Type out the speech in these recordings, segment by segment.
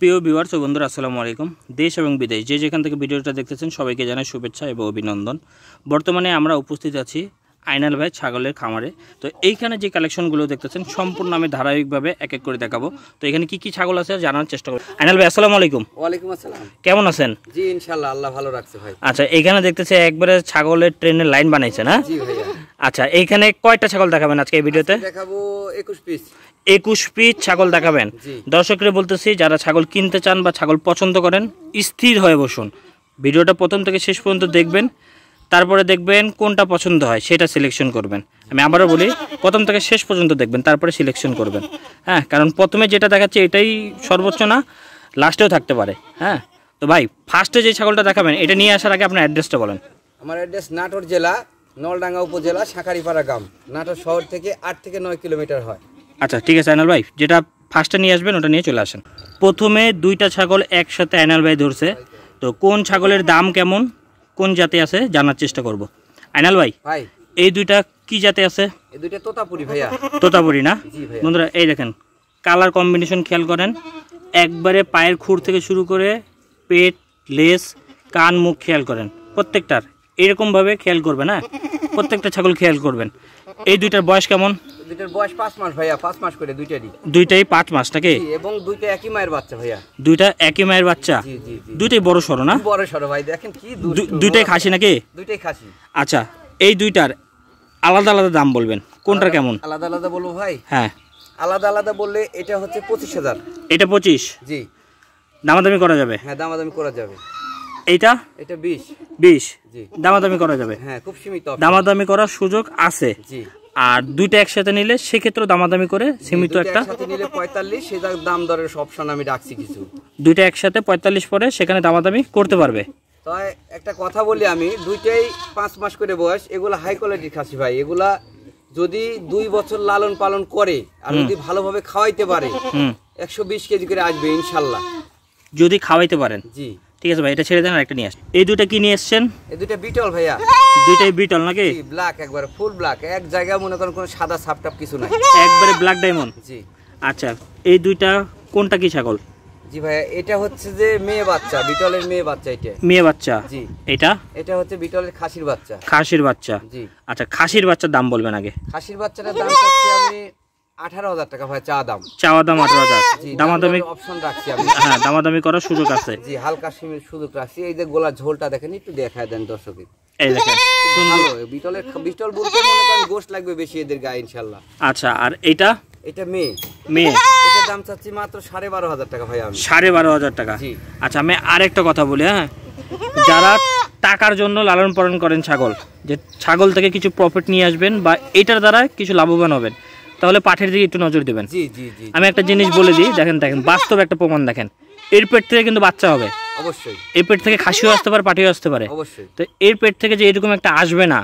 প্রিয় ভিউয়ার্স বন্ধুরা আসসালামু আলাইকুম দেশ এবং বিদেশ যে যেখান থেকে ভিডিওটা দেখতেছেন সবাইকে জানাই শুভেচ্ছা এবং অভিনন্দন বর্তমানে আমরা উপস্থিত আছি আইনাল ভাই ছাগলের খামারে তো এইখানে যে কালেকশনগুলো দেখতেছেন সম্পূর্ণ আমি ধারাবাহিকভাবে এক এক করে দেখাবো তো এখানে কি কি ছাগল আছে জানার চেষ্টা করবো আইনাল ভাই আসসালামু আলাইকুম ওয়ালাইকুম আসসালাম কেমন আছেন জি ইনশাআল্লাহ আল্লাহ ভালো রাখছে ভাই আচ্ছা এইখানে দেখতেছে একবারে ছাগলের ট্রেনের লাইন বানাইছেন হ্যাঁ জি আচ্ছা এইখানে কয়টা ছাগল দেখাবেন আজকে এই ভিডিওতে দেখাবো 21 পিস একুশ পিস ছাগল দেখাবেন দর্শকরা বলতেছি যারা ছাগল কিনতে চান বা ছাগল পছন্দ করেন স্থির হয়ে বসুন ভিডিওটা প্রথম থেকে শেষ পর্যন্ত দেখবেন তারপরে দেখবেন কোনটা পছন্দ হয় সেটা সিলেকশন করবেন আমি আবারও বলি প্রথম থেকে শেষ পর্যন্ত দেখবেন তারপরে সিলেকশন করবেন হ্যাঁ কারণ প্রথমে যেটা দেখাচ্ছে এটাই সর্বোচ্চ না লাস্টেও থাকতে পারে হ্যাঁ তো ভাই ফার্স্টে যে ছাগলটা দেখাবেন এটা নিয়ে আসার আগে আপনার অ্যাড্রেসটা বলেন আমার অ্যাড্রেস নাটোর জেলা নলডাঙ্গা উপজেলা শাঁখারিপাড়া গ্রাম নাটোর শহর থেকে আট থেকে নয় কিলোমিটার হয় আচ্ছা ঠিক আছে আনাল ভাই যেটা ফার্স্টে নিয়ে আসবেন ওটা নিয়ে চলে আসেন প্রথমে দুইটা ছাগল একসাথে আনাল ভাই ধরছে তো কোন ছাগলের দাম কেমন কোন জাতে আছে জানার চেষ্টা করব আইনাল ভাই ভাই এই দুইটা কি জাতে আছে এই দুইটা তোতাপুরি ভাইয়া তোতাপুরি না বন্ধুরা এই দেখেন কালার কম্বিনেশন খেয়াল করেন একবারে পায়ের খুর থেকে শুরু করে পেট লেস কান মুখ খেয়াল করেন প্রত্যেকটার এরকমভাবে খেয়াল করবেন হ্যাঁ প্রত্যেকটা ছাগল খেয়াল করবেন এই দুইটার বয়স কেমন দুইটার বয়স মাস ভাইয়া মাস করে দুইটাই মাস নাকি এবং দুইটা একই মায়ের বাচ্চা ভাইয়া দুইটা একই মায়ের বাচ্চা দুইটাই বড় সরো না বড় সরো ভাই দেখেন কি দুইটাই খাসি নাকি দুইটাই খাসি আচ্ছা এই দুইটার আলাদা আলাদা দাম বলবেন কেমন আলাদা আলাদা বলবো ভাই হ্যাঁ আলাদা আলাদা বললে এটা হচ্ছে পঁচিশ হাজার এটা পঁচিশ জি দামাদামি করা যাবে হ্যাঁ দামাদামি করা যাবে এটা এটা 20 20 জি দামাদামি করা যাবে হ্যাঁ খুব সীমিত দামাদামি করার সুযোগ আছে জি আর দুইটা একসাথে নিলে সেক্ষেত্রে দামাদামি করে সীমিত একটা নিলে পঁয়তাল্লিশ সেটা দাম দরের অপশন আমি রাখছি কিছু দুইটা একসাথে পঁয়তাল্লিশ পরে সেখানে দামাদামি করতে পারবে তাই একটা কথা বলি আমি দুইটাই পাঁচ মাস করে বয়স এগুলো হাই কোয়ালিটি খাসি ভাই এগুলা যদি দুই বছর লালন পালন করে আর যদি ভালোভাবে খাওয়াইতে পারে একশো বিশ কেজি করে আসবে ইনশাল্লাহ যদি খাওয়াইতে পারেন জি ঠিক আছে ভাই এটা ছেড়ে দেন আর একটা নিয়ে আসেন এই দুটো কি নিয়ে এসছেন এই দুটো বিটল ভাইয়া হ্যাঁ! দুটোই বিটল নাকি ব্ল্যাক একবার ফুল ব্ল্যাক এক জায়গায় মনে করেন কোনো সাদা সাপটাপ কিছু নাই হ্যাঁ! একবারে ব্ল্যাক ডায়মন্ড জি আচ্ছা এই দুইটা কোনটা কি ছাগল জি ভাইয়া এটা হচ্ছে যে মেয়ে বাচ্চা বিটলের মেয়ে বাচ্চা এটা মেয়ে বাচ্চা জি এটা এটা হচ্ছে বিটলের খাসির বাচ্চা খাসির বাচ্চা জি আচ্ছা খাসির বাচ্চার দাম বলবেন আগে খাসির বাচ্চাটার দাম হচ্ছে আমি আঠারো হাজার টাকা ভাই চা দাম দাম হাজার দামাদামি অপশন রাখছি আমি হ্যাঁ দামাদামি করার সুযোগ আছে হালকা সুযোগ রাখছি ঝোলটা দেখেন একটু দেখায় দেন এই বিটলের বলতে লাগবে বেশি এদের গায়ে ইনশাল্লাহ আচ্ছা আর এটা এটার দাম মাত্র সাড়ে বারো হাজার টাকা সাড়ে বারো হাজার টাকা আচ্ছা আরেকটা কথা বলি হ্যাঁ যারা টাকার জন্য লালন পালন করেন ছাগল যে ছাগল থেকে কিছু প্রফিট নিয়ে আসবেন বা এটার দ্বারা কিছু লাভবান হবেন তাহলে পাঠের দিকে একটু নজর দেবেন আমি একটা জিনিস বলে দিই দেখেন দেখেন বাস্তব একটা প্রমাণ দেখেন এর পেট থেকে কিন্তু বাচ্চা হবে এর পেট থেকে খাসিও আসতে পারে পাঠিও আসতে পারে তো এর পেট থেকে যে এরকম একটা আসবে না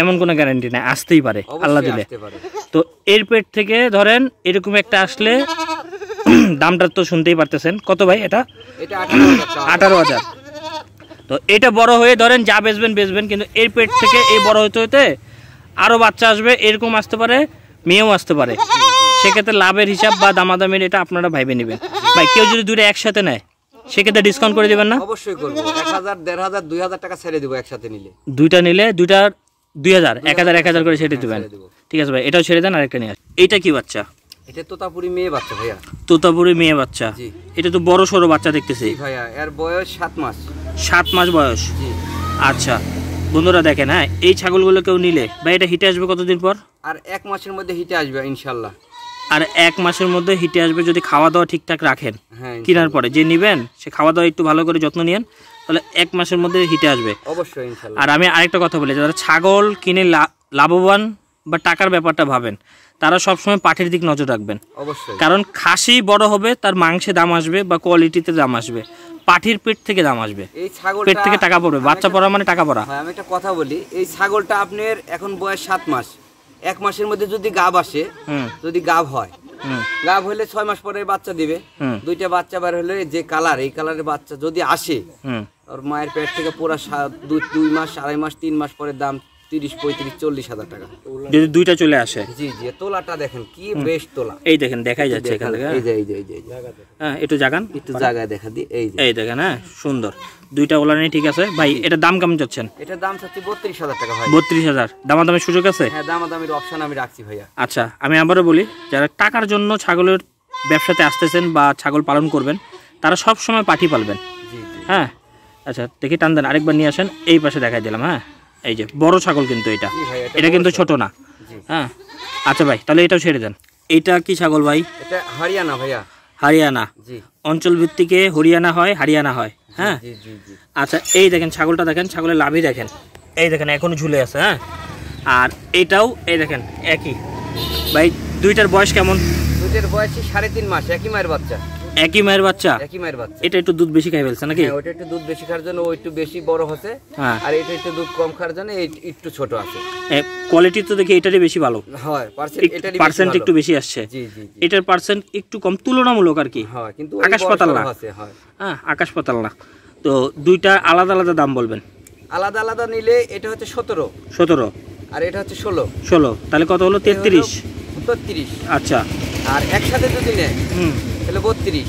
এমন কোনো গ্যারান্টি নাই আসতেই পারে আল্লাহ দিলে তো এর পেট থেকে ধরেন এরকম একটা আসলে দামটা তো শুনতেই পারতেছেন কত ভাই এটা আঠারো হাজার তো এটা বড় হয়ে ধরেন যা বেচবেন বেচবেন কিন্তু এর পেট থেকে এই বড় হতে হতে আরও বাচ্চা আসবে এরকম আসতে পারে মেয়েও আসতে পারে সেক্ষেত্রে লাভের হিসাব বা দামাদামির এটা আপনারা ভাইবে নেবেন ভাই কেউ যদি দুটো একসাথে নেয় সেক্ষেত্রে ডিসকাউন্ট করে দেবেন না অবশ্যই করবো এক হাজার দেড় হাজার দুই হাজার টাকা ছেড়ে দেবো একসাথে নিলে দুইটা নিলে দুইটার দুই হাজার এক হাজার এক হাজার করে ছেড়ে দেবেন ঠিক আছে ভাই এটাও ছেড়ে দেন আরেকটা নিয়ে এটা কি বাচ্চা এটা তোতাপুরি মেয়ে বাচ্চা ভাইয়া তোতাপুরি মেয়ে বাচ্চা এটা তো বড় সড়ো বাচ্চা দেখতেছি ভাইয়া এর বয়স সাত মাস সাত মাস বয়স আচ্ছা বন্ধুরা দেখেন হ্যাঁ এই ছাগলগুলো কেউ নিলে বা এটা হিটে আসবে কতদিন পর আর এক মাসের মধ্যে হিটে আসবে ইনশাল্লাহ আর এক মাসের মধ্যে হিটে আসবে যদি খাওয়া দাওয়া ঠিকঠাক রাখেন হ্যাঁ, কেনার পরে যে নিবেন সে খাওয়া দাওয়া একটু ভালো করে যত্ন নিয়েন তাহলে এক মাসের মধ্যে হিটে আসবে অবশ্যই আর আমি আরেকটা কথা বলি যারা ছাগল কিনে লাভবান বা টাকার ব্যাপারটা ভাবেন তারা সবসময় পাঠের দিক নজর রাখবেন অবশ্যই কারণ খাসি বড় হবে তার মাংসে দাম আসবে বা কোয়ালিটিতে দাম আসবে পাঠির পেট থেকে দাম আসবে এই ছাগল পেট থেকে টাকা পড়বে বাচ্চা পড়া মানে টাকা পড়া হ্যাঁ, আমি একটা কথা বলি এই ছাগলটা আপনার এখন বয়স সাত মাস এক মাসের মধ্যে যদি গাব আসে যদি গাব হয় গাব হলে ছয় মাস পরে বাচ্চা দিবে দুইটা বাচ্চা বার হলে যে কালার এই কালারের বাচ্চা যদি আসে ওর মায়ের পেট থেকে পুরা দুই মাস আড়াই মাস তিন মাস পরে দাম তিরিশ পঁয়ত্রিশ চল্লিশ হাজার টাকা যদি দুইটা চলে আসে জি জি তোলাটা দেখেন কি বেশ তোলা এই দেখেন দেখাই যাচ্ছে এখান থেকে হ্যাঁ। এই যে এই যে হ্যাঁ একটু জাগান একটু জায়গায় দেখা দিই এই এই দেখেন হ্যাঁ সুন্দর দুইটা ওলা নেই ঠিক আছে ভাই এটা দাম কেমন চাচ্ছেন এটা দাম চাচ্ছি বত্রিশ হাজার টাকা ভাই বত্রিশ হাজার দামাদামের সুযোগ আছে হ্যাঁ দামাদামের অপশন আমি রাখছি ভাইয়া আচ্ছা আমি আবারও বলি যারা টাকার জন্য ছাগলের ব্যবসাতে আসতেছেন বা ছাগল পালন করবেন তারা সব সময় পাঠি পালবেন হ্যাঁ আচ্ছা দেখি টান দেন আরেকবার নিয়ে আসেন এই পাশে দেখাই দিলাম হ্যাঁ এই যে বড় ছাগল কিন্তু এটা এটা কিন্তু ছোট না হ্যাঁ আচ্ছা ভাই তাহলে এটাও ছেড়ে দেন এটা কি ছাগল ভাই এটা হরিয়ানা ভাইয়া হরিয়ানা অঞ্চল ভিত্তিকে হরিয়ানা হয় হরিয়ানা হয় হ্যাঁ আচ্ছা এই দেখেন ছাগলটা দেখেন ছাগলের লাভই দেখেন এই দেখেন এখনো ঝুলে আছে হ্যাঁ আর এটাও এই দেখেন একই ভাই দুইটার বয়স কেমন দুইটার বয়স সাড়ে তিন মাস একই মায়ের বাচ্চা একই মায়ের বাচ্চা একই মায়ের বাচ্চা এটা একটু দুধ বেশি খাই ফেলছে নাকি হ্যাঁ, ওটা একটু দুধ বেশি খাওয়ার জন্য ও একটু বেশি বড় হচ্ছে হ্যাঁ। আর এটা একটু দুধ কম খাওয়ার জন্য একটু ছোট আছে কোয়ালিটি তো দেখি এটারই বেশি ভালো হয় পার্সেন্ট একটু বেশি আসছে এটার পার্সেন্ট একটু কম তুলনামূলক আর কি কিন্তু আকাশ পাতাল না হ্যাঁ আকাশ পাতাল না তো দুইটা আলাদা আলাদা দাম বলবেন আলাদা আলাদা নিলে এটা হচ্ছে সতেরো সতেরো আর এটা হচ্ছে ষোলো ষোলো তাহলে কত হলো তেত্রিশ তেত্রিশ আচ্ছা আর একসাথে যদি নেয় হুম তাহলে বত্রিশ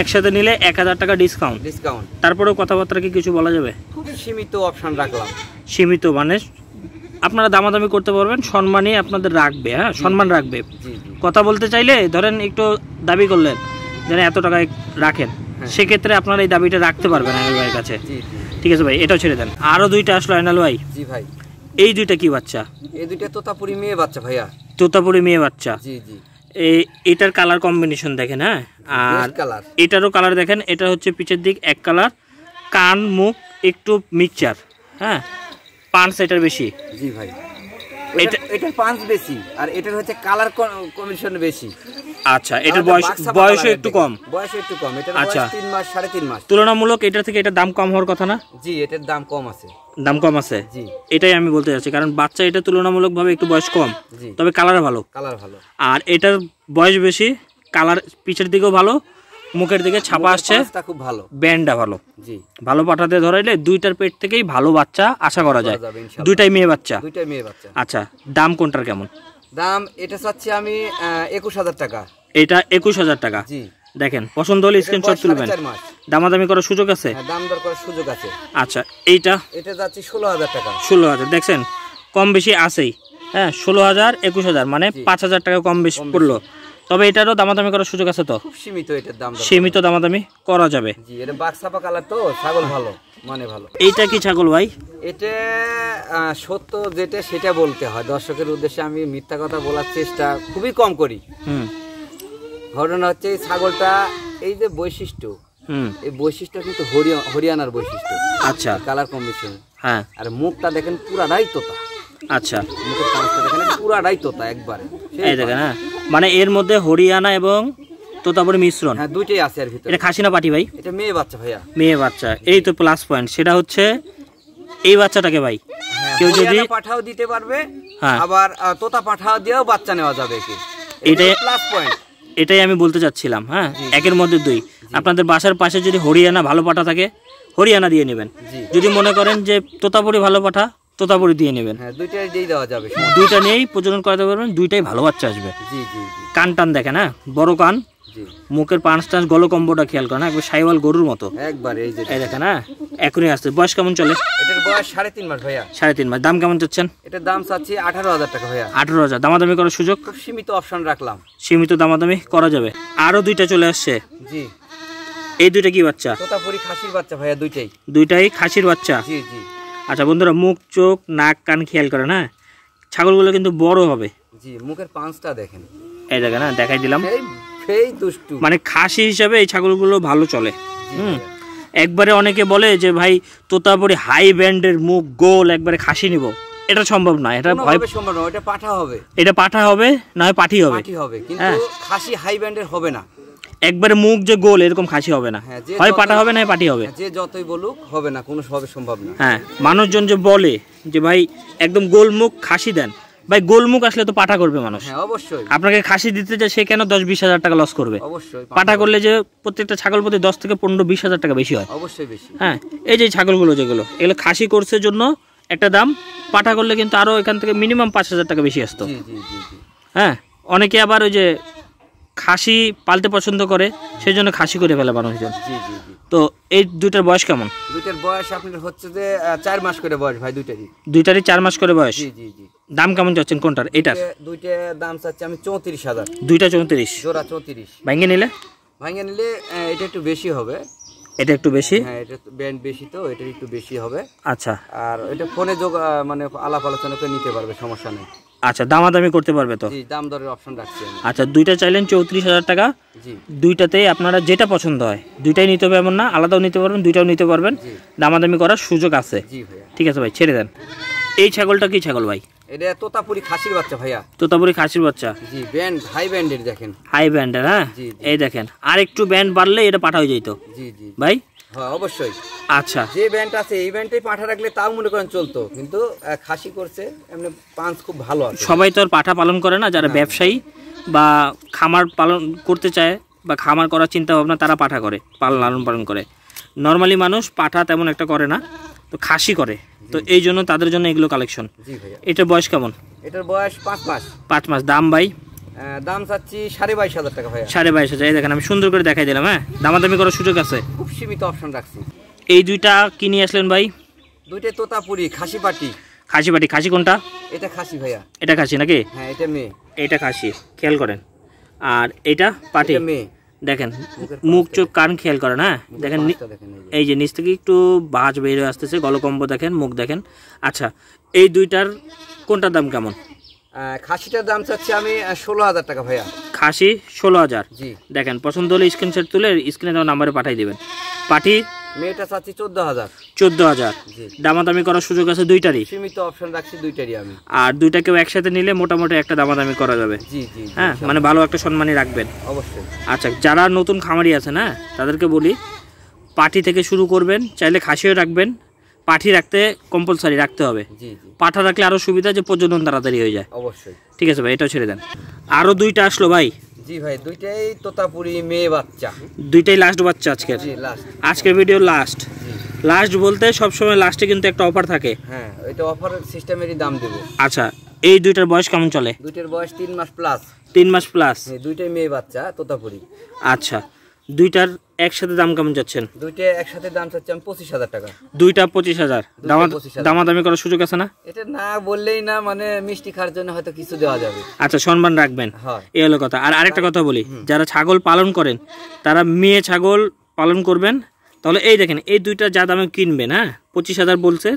একসাথে নিলে এক হাজার টাকা ডিসকাউন্ট ডিসকাউন্ট তারপরেও কথাবার্তা কি কিছু বলা যাবে খুব সীমিত অপশন রাখলাম সীমিত মানে আপনারা দামাদামি করতে পারবেন সম্মানই আপনাদের রাখবে হ্যাঁ সম্মান রাখবে কথা বলতে চাইলে ধরেন একটু দাবি করলেন যেন এত টাকায় রাখেন হ্যাঁ। সেক্ষেত্রে আপনারা এই দাবিটা রাখতে পারবেন আইনাল ভাইয়ের কাছে ঠিক আছে ভাই এটাও ছেড়ে দেন আরও দুইটা আসলো আইনাল ভাই জি ভাই এই দুইটা কি বাচ্চা এই দুইটা তোতাপুরি মেয়ে বাচ্চা ভাইয়া তোতাপুরি মেয়ে বাচ্চা জি জি এটার কালার কম্বিনেশন দেখেন হ্যাঁ আর এটারও কালার দেখেন এটা হচ্ছে পিছের দিক এক কালার কান মুখ একটু মিক্সচার হ্যাঁ পান্স এটার বেশি জি ভাই এটা এটার বেশি আর এটার হচ্ছে কালার বেশি আচ্ছা এটার বয়স একটু কম একটু কম আচ্ছা। মাস মাস তুলনামূলক এটা থেকে এটার দাম কম হওয়ার কথা না জি এটার দাম কম আছে দাম কম আছে এটাই আমি বলতে চাচ্ছি কারণ বাচ্চা এটা তুলনামূলকভাবে একটু বয়স কম তবে কালার ভালো কালার ভালো আর এটার বয়স বেশি কালার পিছের দিকেও ভালো মুখের দিকে ছাপা আসছে খুব ভালো ব্যান্ডটা ভালো জি ভালো পাঠাতে ধরাইলে দুইটার পেট থেকেই ভালো বাচ্চা আশা করা যায় দুইটাই মেয়ে বাচ্চা দুইটাই মেয়ে বাচ্চা আচ্ছা দাম কোনটার কেমন দাম এটা চাচ্ছি আমি একুশ হাজার টাকা এটা একুশ হাজার টাকা জি দেখেন পছন্দ হলে স্ক্রিনশট তুলবেন দামাদামি করার সুযোগ আছে হ্যাঁ, দাম দর করার সুযোগ আছে আচ্ছা এইটা এটা যাচ্ছে ষোলো হাজার টাকা ষোলো হাজার দেখছেন কম বেশি আছেই হ্যাঁ ষোলো হাজার একুশ হাজার মানে পাঁচ হাজার টাকা কম বেশি পড়লো তবে এটারও দামাদামি করার সুযোগ আছে তো সীমিত এটার দাম সীমিত দামাদামি করা যাবে তো ছাগল ভালো মানে ভালো এইটা কি ছাগল ভাই এটা সত্য যেটা সেটা বলতে হয় দর্শকের উদ্দেশ্যে আমি মিথ্যা কথা বলার চেষ্টা খুবই কম করি হুম ঘটনা হচ্ছে এই ছাগলটা এই যে বৈশিষ্ট্য হুম এই বৈশিষ্ট্য কিন্তু হরিয়ানার বৈশিষ্ট্য আচ্ছা কালার কম্বিনেশন হ্যাঁ আর মুখটা দেখেন পুরাটাই তোতা আচ্ছা মুখের পাঁচটা দেখেন পুরাটাই তোতা একবারে এই দেখেন হ্যাঁ মানে এর মধ্যে হরিয়ানা এবং তোতাপুরি মিশ্রণ হ্যাঁ দুটোই আছে আর ভিতরে এটা খাসিনা না পাটি ভাই এটা মেয়ে বাচ্চা ভাইয়া মেয়ে বাচ্চা এই তো প্লাস পয়েন্ট সেটা হচ্ছে এই বাচ্চাটাকে ভাই হ্যাঁ, কেউ যদি পাঠাও দিতে পারবে হ্যাঁ আবার তোতা পাঠাও দিয়েও বাচ্চা নেওয়া যাবে কি এটা প্লাস পয়েন্ট এটাই আমি বলতে চাচ্ছিলাম হ্যাঁ একের মধ্যে দুই আপনাদের বাসার পাশে যদি হরিয়ানা ভালো পাঠা থাকে হরিয়ানা দিয়ে নেবেন যদি মনে করেন যে তোতাপুরি ভালো পাঠা তোতাপুরি দিয়ে নেবেন হ্যাঁ, দুইটা নিয়েই প্রচলন করাতে পারবেন দুইটাই ভালো বাচ্চা আসবে কান টান দেখে না হ্যাঁ? বড় কান মুখের পাঁচ টাঁচ গলকম্বটা খেয়াল করে না একবার সাইওয়াল গরুর মতো একবার এই যে দেখেন হ্যাঁ এখনই আসছে বয়স কেমন চলে এটার বয়স সাড়ে তিন মাস ভাইয়া সাড়ে তিন মাস দাম কেমন চাচ্ছেন এটার দাম চাচ্ছি আঠারো হাজার টাকা ভাইয়া আঠারো হাজার দামাদামি করার সুযোগ খুব সীমিত অপশন রাখলাম সীমিত দামাদামি করা যাবে আরো দুইটা চলে আসছে জি এই দুইটা কি বাচ্চা তোতাপুরি খাসির বাচ্চা ভাইয়া দুইটাই দুইটাই খাসির বাচ্চা জি জি আচ্ছা বন্ধুরা মুখ চোখ নাক কান খেয়াল করে না ছাগলগুলো কিন্তু বড় হবে জি মুখের পাঁচটা দেখেন এই দেখেন না হ্যাঁ, দেখাই দিলাম সেই দুষ্টু মানে খাসি হিসাবে এই ছাগলগুলো ভালো চলে একবারে অনেকে বলে যে ভাই তোতাপুরি হাই ব্যান্ডের মুখ গোল একবারে খাসি নিব এটা সম্ভব না এটা ভয় সম্ভব না এটা পাঠা হবে এটা পাঠা হবে না হয় পাঠি হবে কিন্তু হ্যাঁ। খাসি হাই হবে না একবারে মুখ যে গোল এরকম খাসি হবে না হ্যাঁ, হয় পাটা হবে না পাটি হবে হ্যাঁ, যে যতই বলুক হবে না কোনো সম্ভব না হ্যাঁ মানুষজন যে বলে যে ভাই একদম গোল মুখ খাসি দেন ভাই গোলমুখ আসলে তো পাঠা করবে মানুষ হ্যাঁ, অবশ্যই আপনাকে খাসি দিতে চায় সে কেন দশ বিশ হাজার টাকা লস করবে অবশ্যই করলে যে প্রত্যেকটা ছাগল প্রতি দশ থেকে পনেরো বিশ হাজার টাকা বেশি হয় অবশ্যই বেশি হ্যাঁ এই যে ছাগলগুলো যেগুলো এগুলো খাসি করছে জন্য একটা দাম পাঠা করলে কিন্তু আরও এখান থেকে মিনিমাম পাঁচ হাজার টাকা বেশি আসতো হ্যাঁ অনেকে আবার ওই যে খাসি পালতে পছন্দ করে সেই জন্য খাসি করে ফেলে মানুষজন তো এই দুইটার বয়স কেমন দুইটার বয়স আপনার হচ্ছে যে চার মাস করে বয়স ভাই দুইটারই দুইটারই চার মাস করে বয়স জি জি জি দাম কেমন চাচ্ছেন কোনটার এটার দুইটা দাম চাচ্ছি আমি চৌত্রিশ হাজার দুইটা চৌত্রিশ জোড়া চৌত্রিশ ভাঙ্গে নিলে ভাঙ্গে নিলে এটা একটু বেশি হবে এটা একটু বেশি হ্যাঁ এটা ব্যান্ড বেশি তো এটা একটু বেশি হবে আচ্ছা আর এটা ফোনে যোগ মানে আলাপ আলোচনা করে নিতে পারবে সমস্যা নেই আচ্ছা দামাদামি করতে পারবে তো দাম দরের অপশন রাখছি আচ্ছা দুইটা চাইলেন চৌত্রিশ হাজার টাকা দুইটাতেই আপনারা যেটা পছন্দ হয় দুইটাই নিতে হবে এমন না আলাদাও নিতে পারবেন দুইটাও নিতে পারবেন দামাদামি করার সুযোগ আছে ঠিক আছে ভাই ছেড়ে দেন এই ছাগলটা কি ছাগল ভাই এটা তোতাপুরি খাসির বাচ্চা ভাইয়া তোতাপুরি খাসির বাচ্চা জি ব্যান্ড হাই ব্যান্ডের দেখেন হাই ব্যান্ডের হ্যাঁ এই দেখেন আর একটু ব্যান্ড বাড়লে এটা পাঠা হয়ে যেত জি জি ভাই হ্যাঁ অবশ্যই আচ্ছা যে ব্যান্ড আছে এই ব্যান্ডটাই পাঠা রাখলে তাও মনে করেন চলতো কিন্তু খাসি করছে এমনি পাঁচ খুব ভালো আছে সবাই তো আর পাঠা পালন করে না যারা ব্যবসায়ী বা খামার পালন করতে চায় বা খামার করার চিন্তা ভাবনা তারা পাঠা করে পালন লালন পালন করে নর্মালি মানুষ পাঠা তেমন একটা করে না তো খাসি করে তো এই জন্য তাদের জন্য এগুলো কালেকশন এটার বয়স কেমন এটার বয়স পাঁচ মাস পাঁচ মাস দাম ভাই দাম চাচ্ছি সাড়ে বাইশ হাজার টাকা ভাই সাড়ে বাইশ হাজার এই দেখেন আমি সুন্দর করে দেখাই দিলাম হ্যাঁ দামাদামি করার সুযোগ আছে খুব সীমিত অপশন রাখছি এই দুইটা কি নিয়ে আসলেন ভাই দুইটা তোতাপুরি খাসি পাটি খাসি পাটি খাসি কোনটা এটা খাসি ভাইয়া এটা খাসি নাকি হ্যাঁ এটা মেয়ে এটা খাসি খেয়াল করেন আর এটা পাটি মেয়ে দেখেন মুখ চোখ কান খেয়াল করেন হ্যাঁ দেখেন এই যে নিচ থেকে একটু বের হয়ে আসতেছে গলকম্ব দেখেন মুখ দেখেন আচ্ছা এই দুইটার কোনটার দাম কেমন খাসিটার দাম চাচ্ছি আমি ষোলো হাজার টাকা ভাইয়া খাসি ষোলো হাজার জি দেখেন পছন্দ হলে স্ক্রিনশট তুলে স্ক্রিনে দেওয়া নাম্বারে পাঠিয়ে দেবেন পাঠিয়ে মেয়েটা চাচ্ছি চোদ্দ হাজার চোদ্দ হাজার দামাদামি করার সুযোগ আছে দুইটারই সীমিত অপশন রাখছি দুইটারই আমি আর দুইটা কেউ একসাথে নিলে মোটামুটি একটা দামাদামি করা যাবে হ্যাঁ মানে ভালো একটা সম্মানই রাখবেন অবশ্যই আচ্ছা যারা নতুন খামারি আছে না তাদেরকে বলি পাটি থেকে শুরু করবেন চাইলে খাসিও রাখবেন পাঠি রাখতে কম্পালসারি রাখতে হবে পাঠা রাখলে আরও সুবিধা যে প্রজনন তাড়াতাড়ি হয়ে যায় অবশ্যই ঠিক আছে ভাই এটাও ছেড়ে দেন আরও দুইটা আসলো ভাই জি ভাই দুইটাই তোতাপুরি মেয়ে বাচ্চা দুইটাই লাস্ট বাচ্চা আজকের আজকের ভিডিও লাস্ট লাস্ট বলতে সবসময় লাস্টে কিন্তু একটা অফার থাকে হ্যাঁ এটা অফার সিস্টেমেরই দাম দেবো আচ্ছা এই দুইটার বয়স কেমন চলে দুইটার বয়স তিন মাস প্লাস তিন মাস প্লাস দুইটাই মেয়ে বাচ্চা তোতাপুরি আচ্ছা দুইটার একসাথে দাম কেমন যাচ্ছেন দুইটা একসাথে দাম যাচ্ছে আমি পঁচিশ হাজার টাকা দুইটা পঁচিশ হাজার দামাদামি করার সুযোগ আছে না এটা না বললেই না মানে মিষ্টি খাওয়ার জন্য হয়তো কিছু দেওয়া যাবে আচ্ছা সম্মান রাখবেন এই হলো কথা আর আরেকটা কথা বলি যারা ছাগল পালন করেন তারা মেয়ে ছাগল পালন করবেন তাহলে এই দেখেন এই দুইটা যা দামে কিনবেন হ্যাঁ পঁচিশ হাজার বলছে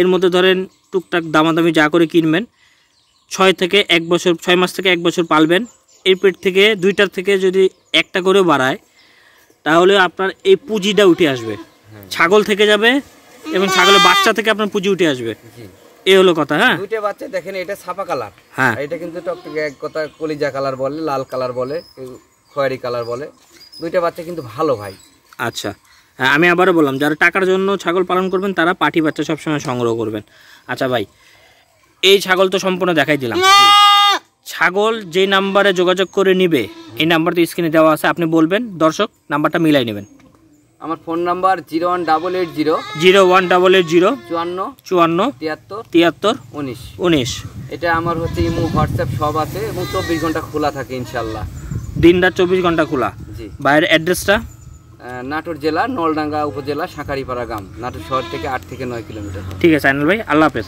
এর মধ্যে ধরেন টুকটাক দামাদামি যা করে কিনবেন ছয় থেকে এক বছর ছয় মাস থেকে এক বছর পালবেন এর পেট থেকে দুইটার থেকে যদি একটা করে বাড়ায় তাহলে আপনার এই পুঁজিটা উঠে আসবে ছাগল থেকে যাবে এবং ছাগলের বাচ্চা থেকে আপনার পুঁজি উঠে আসবে এই হলো কথা হ্যাঁ দুইটা বাচ্চা দেখেন এটা ছাপা কালার হ্যাঁ এটা কিন্তু টকটকে এক কথা কলিজা কালার বলে লাল কালার বলে খয়েরি কালার বলে দুইটা বাচ্চা কিন্তু ভালো ভাই আচ্ছা হ্যাঁ আমি আবারও বললাম যারা টাকার জন্য ছাগল পালন করবেন তারা পাটি বাচ্চা সবসময় সংগ্রহ করবেন আচ্ছা ভাই এই ছাগল তো সম্পূর্ণ দেখাই দিলাম ছাগল যে নাম্বারে যোগাযোগ করে নিবে এই নাম্বার তো স্ক্রিনে দেওয়া আছে আপনি বলবেন দর্শক নাম্বারটা মিলাই নেবেন আমার phone number zero one double eight zero zero one double eight zero চুয়ান্ন চুয়ান্ন তিয়াত্তর তিয়াত্তর উনিশ উনিশ এটা আমার হচ্ছে ইমো হোয়াটসঅ্যাপ সব আছে এবং চব্বিশ ঘন্টা খোলা থাকে ইনশাল্লাহ দিন রাত চব্বিশ ঘন্টা খোলা জি বাইরের অ্যাড্রেসটা নাটোর জেলা নলডাঙ্গা উপজেলা সাঁকারিপাড়া গ্রাম নাটোর শহর থেকে আট থেকে নয় কিলোমিটার ঠিক আছে আনিল ভাই আল্লাহ হাফেজ